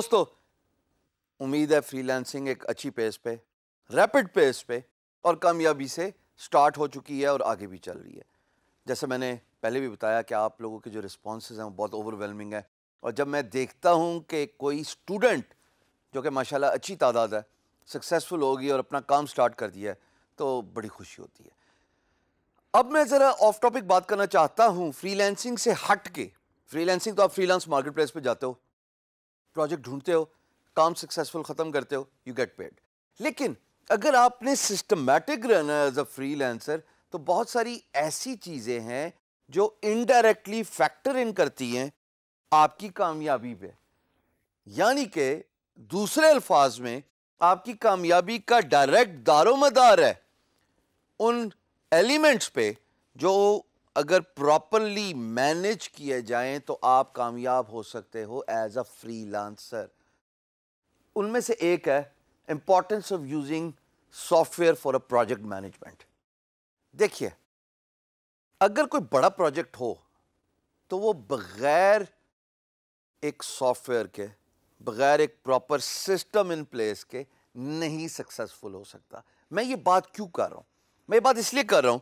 दोस्तों उम्मीद है फ्रीलांसिंग एक अच्छी पेस पे रैपिड पेस पे और कामयाबी से स्टार्ट हो चुकी है और आगे भी चल रही है जैसे मैंने पहले भी बताया कि आप लोगों के जो रिस्पॉन्स हैं वो बहुत ओवरवेलमिंग है और जब मैं देखता हूँ कि कोई स्टूडेंट जो कि माशाल्लाह अच्छी तादाद है सक्सेसफुल होगी और अपना काम स्टार्ट कर दिया है तो बड़ी खुशी होती है अब मैं ज़रा ऑफ टॉपिक बात करना चाहता हूँ फ्रीलैंसिंग से हट के फ्रीलैंसिंग तो आप फ्रीलांस मार्केट प्लेस पर जाते हो प्रोजेक्ट ढूंढते हो काम सक्सेसफुल ख़त्म करते हो यू गेट पेड लेकिन अगर आपने सिस्टमेटिक रहना एज अ फ्री तो बहुत सारी ऐसी चीज़ें हैं जो इनडायरेक्टली फैक्टर इन करती हैं आपकी कामयाबी पे यानी कि दूसरे अल्फाज में आपकी कामयाबी का डायरेक्ट दारोमदार है उन एलिमेंट्स पे जो अगर प्रॉपरली मैनेज किए जाएं तो आप कामयाब हो सकते हो एज अ फ्री लांसर उनमें से एक है importance of using software for a project management देखिए अगर कोई बड़ा प्रोजेक्ट हो तो वो बगैर एक सॉफ्टवेयर के बगैर एक प्रॉपर सिस्टम इन प्लेस के नहीं सक्सेसफुल हो सकता मैं ये बात क्यों कर रहा हूं मैं ये बात इसलिए कर रहा हूं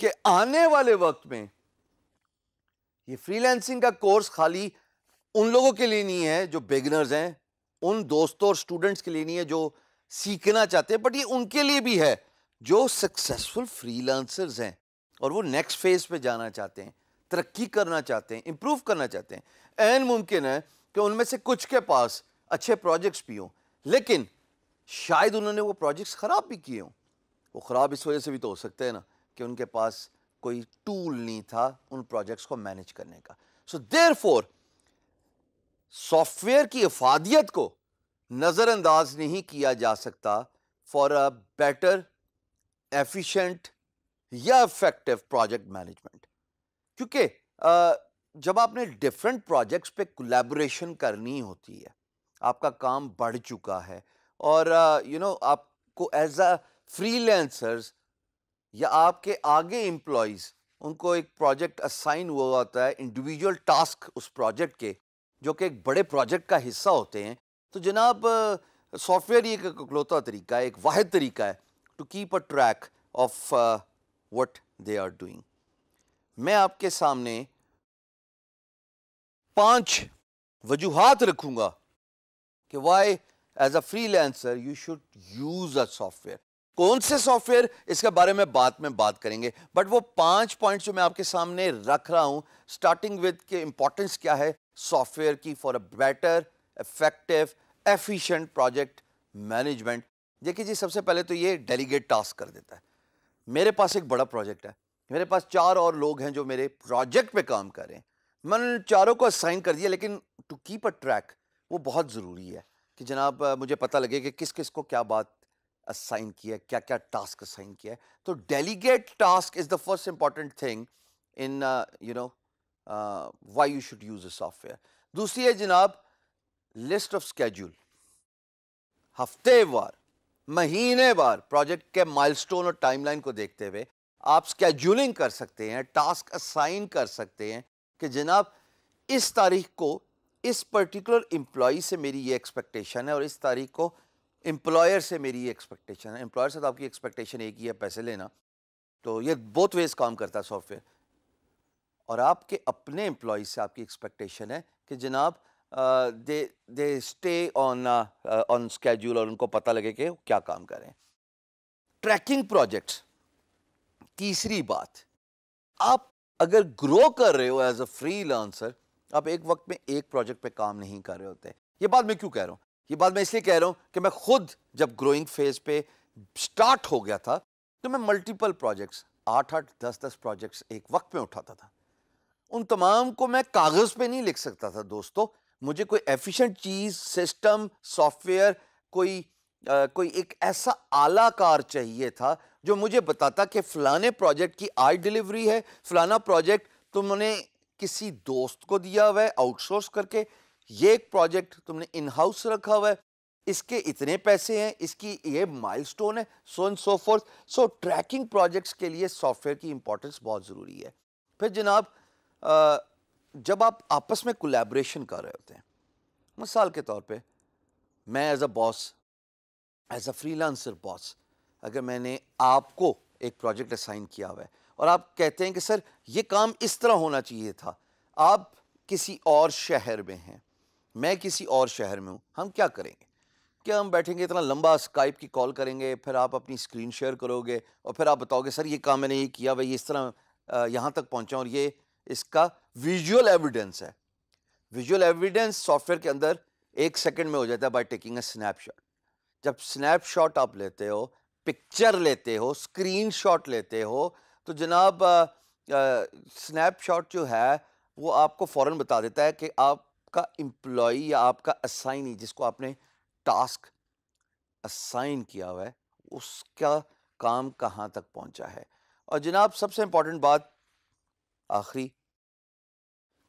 कि आने वाले वक्त में ये फ्रीलैंसिंग का कोर्स खाली उन लोगों के लिए नहीं है जो बिगनर्स हैं उन दोस्तों और स्टूडेंट्स के लिए नहीं है जो सीखना चाहते हैं बट ये उनके लिए भी है जो सक्सेसफुल फ्रीलांसर्स हैं और वो नेक्स्ट फेज पे जाना चाहते हैं तरक्की करना चाहते हैं इम्प्रूव करना चाहते हैं एन मुमकिन है कि उनमें से कुछ के पास अच्छे प्रोजेक्ट्स भी हों लेकिन शायद उन्होंने वो प्रोजेक्ट्स ख़राब भी किए हों वो ख़राब इस वजह से भी तो हो सकते हैं ना कि उनके पास कोई टूल नहीं था उन प्रोजेक्ट्स को मैनेज करने का सो देर फोर सॉफ्टवेयर की अफादियत को नज़रअंदाज नहीं किया जा सकता फॉर अ बेटर एफिशिएंट या इफेक्टिव प्रोजेक्ट मैनेजमेंट क्योंकि जब आपने डिफरेंट प्रोजेक्ट्स पे कोलैबोरेशन करनी होती है आपका काम बढ़ चुका है और यू नो आपको एज अ फ्रीलैंसर्स या आपके आगे एम्प्लॉयज़ उनको एक प्रोजेक्ट असाइन हुआ होता है इंडिविजुअल टास्क उस प्रोजेक्ट के जो कि एक बड़े प्रोजेक्ट का हिस्सा होते हैं तो जनाब सॉफ्टवेयर ही एक इकलौता तरीका है एक वाद तरीका है to keep a track of what they are doing मैं आपके सामने पांच वजूहत रखूँगा कि why as a freelancer you should use a software कौन से सॉफ्टवेयर इसके बारे में बात में बात करेंगे बट वो पांच पॉइंट्स जो मैं आपके सामने रख रहा हूं स्टार्टिंग विद के इंपॉर्टेंस क्या है सॉफ्टवेयर की for a better effective efficient project management देखिए जी सबसे पहले तो ये डेलीगेट टास्क कर देता है मेरे पास एक बड़ा प्रोजेक्ट है मेरे पास चार और लोग हैं जो मेरे प्रोजेक्ट पे काम कर रहे हैं मैंने चारों को असाइन कर दिया लेकिन टू कीप अ ट्रैक वो बहुत ज़रूरी है कि जनाब मुझे पता लगे कि किस किस को क्या बात असाइन किया है क्या क्या टास्क असाइन किया है तो delegate task is the first important thing in you know why you should use a software दूसरी है जनाब लिस्ट ऑफ स्केड्यूल हफ्ते वार महीने बार प्रोजेक्ट के माइलस्टोन और टाइमलाइन को देखते हुए आप स्केड्यूलिंग कर सकते हैं टास्क असाइन कर सकते हैं कि जनाब इस तारीख को इस पर्टिकुलर एम्प्लॉय से मेरी ये एक्सपेक्टेशन है और इस तारीख को एम्प्लॉयर से मेरी ये एक्सपेक्टेशन है एम्प्लॉयर से तो आपकी एक्सपेक्टेशन एक ही है पैसे लेना तो ये बोथ वेज काम करता है सॉफ्टवेयर और आपके अपने एम्प्लॉय से आपकी एक्सपेक्टेशन है कि जनाब they they stay on on schedule और उनको पता लगे कि क्या काम करें ट्रैकिंग प्रोजेक्ट्स तीसरी बात आप अगर ग्रो कर रहे हो एज अ फ्री आप एक वक्त में एक प्रोजेक्ट पे काम नहीं कर रहे होते ये बात मैं क्यों कह रहा हूँ ये बात मैं इसलिए कह रहा हूं कि मैं खुद जब ग्रोइंग फेज पे स्टार्ट हो गया था तो मैं मल्टीपल प्रोजेक्ट्स आठ आठ दस दस प्रोजेक्ट्स एक वक्त में उठाता था उन तमाम को मैं कागज़ पे नहीं लिख सकता था दोस्तों मुझे कोई एफिशिएंट चीज़ सिस्टम सॉफ्टवेयर कोई आ, कोई एक ऐसा आला कार चाहिए था जो मुझे बताता कि फ़लाने प्रोजेक्ट की आज डिलीवरी है फ़लाना प्रोजेक्ट तुमने किसी दोस्त को दिया हुआ है आउटसोर्स करके ये एक प्रोजेक्ट तुमने इन हाउस रखा हुआ है इसके इतने पैसे हैं इसकी ये माइलस्टोन है so and so forth so tracking projects के लिए सॉफ्टवेयर की इंपॉर्टेंस बहुत ज़रूरी है फिर जनाब जब आप आपस में कोलेब्रेशन कर रहे होते हैं मिसाल के तौर पे मैं as a boss as a freelancer boss अगर मैंने आपको एक प्रोजेक्ट असाइन किया हुआ है और आप कहते हैं कि सर ये काम इस तरह होना चाहिए था आप किसी और शहर में हैं मैं किसी और शहर में हूँ हम क्या करेंगे क्या हम बैठेंगे इतना लंबा स्काइप की कॉल करेंगे फिर आप अपनी स्क्रीन शेयर करोगे और फिर आप बताओगे सर ये काम मैंने ये किया भाई इस तरह यहाँ तक पहुँचा और ये इसका विजुअल एविडेंस है विजुअल एविडेंस सॉफ्टवेयर के अंदर एक सेकंड में हो जाता है बाय टेकिंग अ स्नैपशॉट जब स्नैपशॉट आप लेते हो पिक्चर लेते हो शॉट लेते हो तो जनाब स्नैपशॉट जो है वो आपको फ़ौर बता देता है कि आप आपका एम्प्लॉय या आपका असाइनी जिसको आपने टास्क असाइन किया हुआ है उसका काम कहाँ तक पहुँचा है और जनाब सबसे इम्पॉर्टेंट बात आखिरी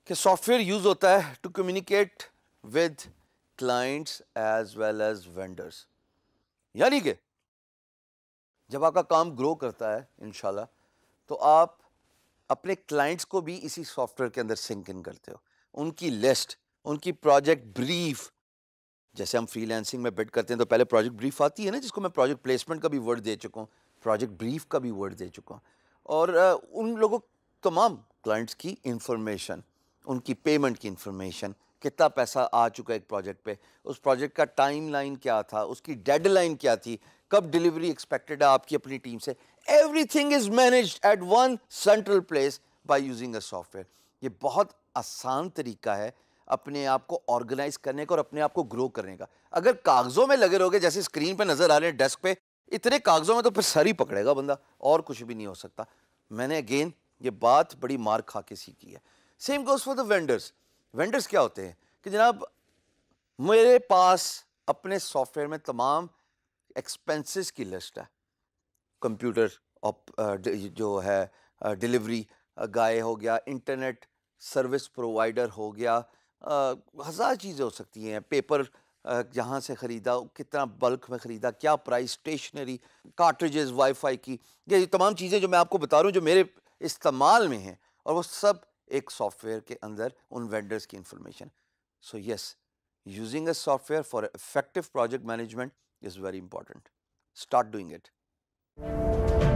कि सॉफ्टवेयर यूज़ होता है to communicate with clients as well as vendors यानी कि जब आपका काम ग्रो करता है इन तो आप अपने क्लाइंट्स को भी इसी सॉफ्टवेयर के अंदर सिंक इन करते हो उनकी लिस्ट उनकी प्रोजेक्ट ब्रीफ जैसे हम फ्रीलैंसिंग में बिट करते हैं तो पहले प्रोजेक्ट ब्रीफ आती है ना जिसको मैं प्रोजेक्ट प्लेसमेंट का भी वर्ड दे चुका हूँ प्रोजेक्ट ब्रीफ का भी वर्ड दे चुका हूँ और उन लोगों तमाम क्लाइंट्स की इंफॉर्मेशन उनकी पेमेंट की इंफॉर्मेशन कितना पैसा आ चुका है एक प्रोजेक्ट पे उस प्रोजेक्ट का टाइम लाइन क्या था उसकी डेडलाइन क्या थी कब डिलीवरी एक्सपेक्टेड है आपकी अपनी टीम से everything is manage at one central place by using a software ये बहुत आसान तरीका है अपने आप को ऑर्गेनाइज करने का और अपने आप को ग्रो करने का अगर कागजों में लगे रहोगे जैसे स्क्रीन पे नजर आ रहे हैं डेस्क पे इतने कागजों में तो फिर सर ही पकड़ेगा बंदा और कुछ भी नहीं हो सकता मैंने अगेन ये बात बड़ी मार खा के सीखी है same goes for the vendors vendors क्या होते हैं कि जनाब मेरे पास अपने सॉफ्टवेयर में तमाम एक्सपेंसेस की लिस्ट है कंप्यूटर जो है डिलीवरी गाय हो गया इंटरनेट सर्विस प्रोवाइडर हो गया हज़ार चीज़ें हो सकती हैं पेपर जहाँ से ख़रीदा कितना बल्क में ख़रीदा क्या प्राइस स्टेशनरी कार्ट्रिजेस वाईफाई की ये तमाम चीज़ें जो मैं आपको बता रहा हूँ जो मेरे इस्तेमाल में हैं और वो सब एक सॉफ्टवेयर के अंदर उन वेंडर्स की information so yes using a software for effective project management is very important start doing it